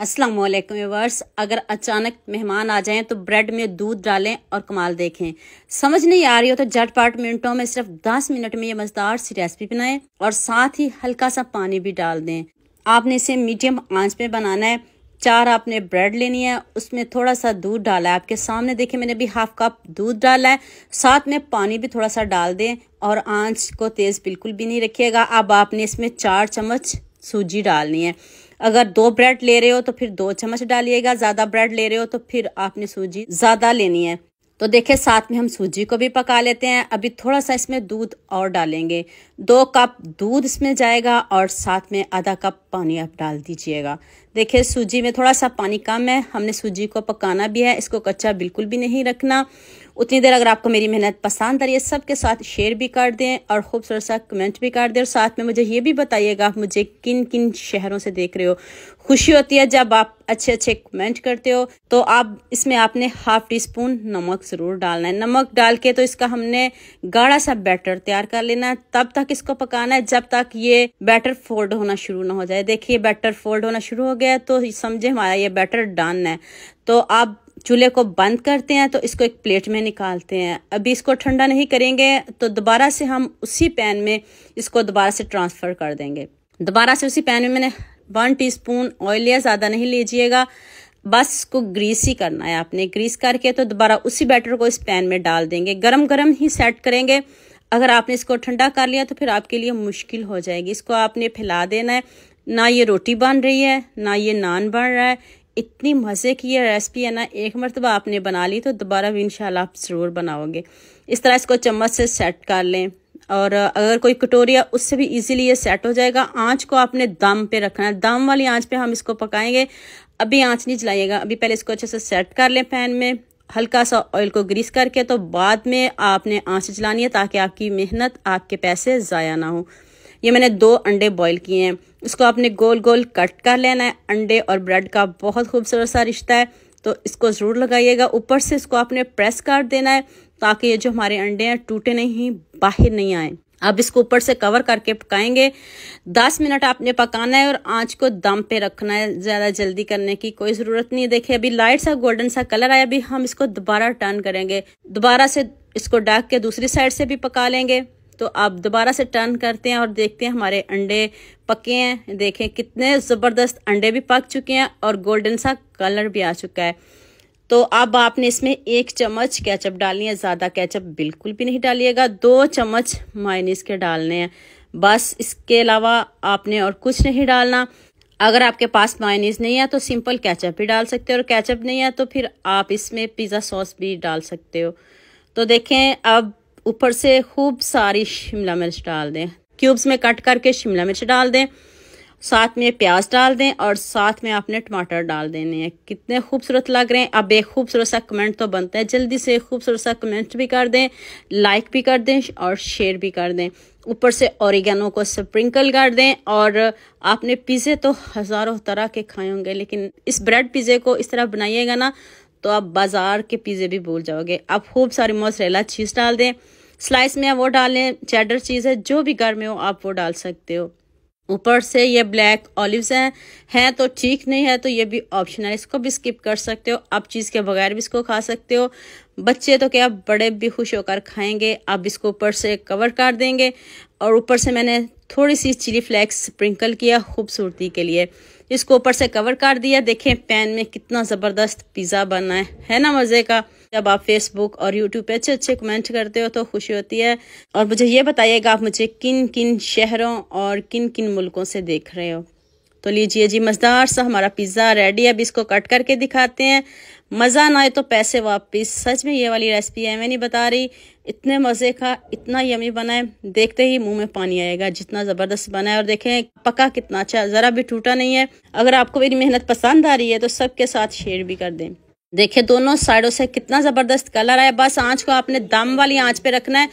Aslam viewers अगर अचानक मेहमान आ जाएं तो ब्रेड में दूध डालें और कमाल देखें समझ नहीं आ रही हो तो झटपट मिनटों में सिर्फ 10 मिनट में ये मज़ेदार सी रेसिपी बनाएं और साथ ही हल्का सा पानी भी डाल दें आपने इसे मीडियम आंच पे बनाना है चार आपने ब्रेड लेनी है उसमें थोड़ा सा दूध डाला है आपके सामने देखे मैंने अभी हाफ कप दूध डाला है साथ में पानी भी थोड़ा सा डाल दें और आंच को तेज़ बिल्कुल भी नहीं रखिएगा अब आपने इसमें चार चम्मच सूजी डालनी है अगर दो ब्रेड ले रहे हो तो फिर दो चम्मच डालिएगा ज़्यादा ब्रेड ले रहे हो तो फिर आपने सूजी ज़्यादा लेनी है तो देखिए साथ में हम सूजी को भी पका लेते हैं अभी थोड़ा सा इसमें दूध और डालेंगे दो कप दूध इसमें जाएगा और साथ में आधा कप पानी आप डाल दीजिएगा देखिए सूजी में थोड़ा सा पानी कम है हमने सूजी को पकाना भी है इसको कच्चा बिल्कुल भी नहीं रखना उतनी देर अगर आपको मेरी मेहनत पसंद आ रही है सबके साथ शेयर भी कर दें और खूबसूरत सा कमेंट भी कर दें और साथ में मुझे ये भी बताइएगा आप मुझे किन किन शहरों से देख रहे हो खुशी होती है जब आप अच्छे अच्छे कमेंट करते हो तो आप इसमें आपने हाफ टी स्पून नमक ज़रूर डालना है नमक डाल के तो इसका हमने गाढ़ा सा बैटर तैयार कर लेना है तब तक इसको पकाना है जब तक ये बैटर फोल्ड होना शुरू ना हो जाए देखिए बैटर फोल्ड होना शुरू हो गया तो समझे हमारा ये बैटर डन है तो आप चूल्हे को बंद करते हैं तो इसको एक प्लेट में निकालते हैं अभी इसको ठंडा नहीं करेंगे तो दोबारा से हम उसी पैन में इसको दोबारा से ट्रांसफ़र कर देंगे दोबारा से उसी पैन में मैंने वन टीस्पून ऑयल या ज़्यादा नहीं लीजिएगा बस इसको ग्रीस ही करना है आपने ग्रीस करके तो दोबारा उसी बैटर को इस पैन में डाल देंगे गरम गरम ही सेट करेंगे अगर आपने इसको ठंडा कर लिया तो फिर आपके लिए मुश्किल हो जाएगी इसको आपने फैला देना है ना ये रोटी बन रही है ना ये नान बन रहा है इतनी मज़े की ये रेसिपी है ना एक मरतबा आपने बना ली तो दोबारा भी इंशाल्लाह आप ज़रूर बनाओगे इस तरह इसको चम्मच से सेट कर लें और अगर कोई कटोरिया उससे भी इजीली ये सेट हो जाएगा आंच को आपने दम पे रखना है दम वाली आंच पे हम इसको पकाएंगे अभी आंच नहीं जलाइएगा अभी पहले इसको अच्छे से सेट कर लें पैन में हल्का सा ऑयल को ग्रीस करके तो बाद में आपने आंच जलानी है ताकि आपकी मेहनत आपके पैसे ज़ाया ना हो ये मैंने दो अंडे बॉईल किए हैं इसको आपने गोल गोल कट कर लेना है अंडे और ब्रेड का बहुत खूबसूरत सा रिश्ता है तो इसको ज़रूर लगाइएगा ऊपर से इसको आपने प्रेस कर देना है ताकि ये जो हमारे अंडे हैं टूटे नहीं बाहर नहीं आए अब इसको ऊपर से कवर करके पकाएंगे दस मिनट आपने पकाना है और आंच को दम पे रखना है ज़्यादा जल्दी करने की कोई ज़रूरत नहीं देखिए अभी लाइट सा गोल्डन सा कलर आया अभी हम इसको दोबारा टर्न करेंगे दोबारा से इसको डाक के दूसरी साइड से भी पका लेंगे तो आप दोबारा से टर्न करते हैं और देखते हैं हमारे अंडे पके हैं देखें कितने ज़बरदस्त अंडे भी पक चुके हैं और गोल्डन सा कलर भी आ चुका है तो अब आपने इसमें एक चम्मच कैचअप डालनी है ज़्यादा कैचअप बिल्कुल भी नहीं डालिएगा दो चम्मच मायनीस के डालने हैं बस इसके अलावा आपने और कुछ नहीं डालना अगर आपके पास मायनीस नहीं है तो सिंपल कैचअप भी डाल सकते हो और कैचअप नहीं है तो फिर आप इसमें पिज़्ज़ा सॉस भी डाल सकते हो तो देखें अब ऊपर से खूब सारी शिमला मिर्च डाल दें क्यूब्स में कट करके शिमला मिर्च डाल दें साथ में प्याज डाल दें और साथ में आपने टमाटर डाल देने हैं कितने खूबसूरत लग रहे हैं अब एक खूबसूरत सा कमेंट तो बनता है जल्दी से खूबसूरत सा कमेंट भी कर दें लाइक भी कर दें और शेयर भी कर दें ऊपर से ऑरिगेनो को स्प्रिंकल कर दें और आपने पिज़्ज़े तो हज़ारों तरह के खाए होंगे लेकिन इस ब्रेड पिज़्ज़े को इस तरह बनाइएगा ना तो आप बाज़ार के पिज़्ज़े भी भूल जाओगे आप खूब सारी मोसरेला चीज़ डाल दें स्लाइस में वो डालें चैडर चीज़ है जो भी घर में हो आप वो डाल सकते हो ऊपर से ये ब्लैक ऑलिव्स हैं हैं तो ठीक नहीं है तो ये भी ऑप्शन है इसको भी स्किप कर सकते हो आप चीज़ के बगैर भी इसको खा सकते हो बच्चे तो क्या बड़े भी खुश होकर खाएंगे आप इसको ऊपर से कवर कर देंगे और ऊपर से मैंने थोड़ी सी चिली फ्लेक्स स्प्रिंकल किया खूबसूरती के लिए इसको ऊपर से कवर कर दिया देखें पैन में कितना ज़बरदस्त पिज़्ज़ा बना है, है ना मज़े का जब आप फेसबुक और यूट्यूब पे अच्छे अच्छे कमेंट करते हो तो खुशी होती है और मुझे ये बताइएगा आप मुझे किन किन शहरों और किन किन मुल्कों से देख रहे हो तो लीजिए जी मजदार सा हमारा पिज़्ज़ा रेडी है अब इसको कट करके दिखाते हैं मज़ा ना आए तो पैसे वापस सच में ये वाली रेसिपी है मैं नहीं बता रही इतने मज़े का इतना यमी बनाए देखते ही मुंह में पानी आएगा जितना ज़बरदस्त बना है और देखें पका कितना अच्छा ज़रा भी टूटा नहीं है अगर आपको मेरी मेहनत पसंद आ रही है तो सबके साथ शेयर भी कर दें देखिए दोनों साइडों से कितना ज़बरदस्त कलर आया बस आंच को आपने दम वाली आंच पे रखना है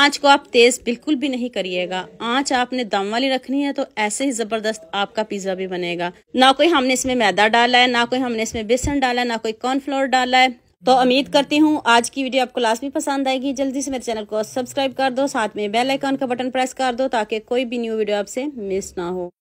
आंच को आप तेज़ बिल्कुल भी नहीं करिएगा आंच आपने दम वाली रखनी है तो ऐसे ही ज़बरदस्त आपका पिज़्ज़ा भी बनेगा ना कोई हमने इसमें मैदा डाला है ना कोई हमने इसमें बेसन डाला है ना कोई कॉर्नफ्लोर डाला है तो उम्मीद करती हूँ आज की वीडियो आपको लास्ट भी पसंद आएगी जल्दी से मेरे चैनल को सब्सक्राइब कर दो साथ में बेल आइकॉन का बटन प्रेस कर दो ताकि कोई भी न्यू वीडियो आपसे मिस ना हो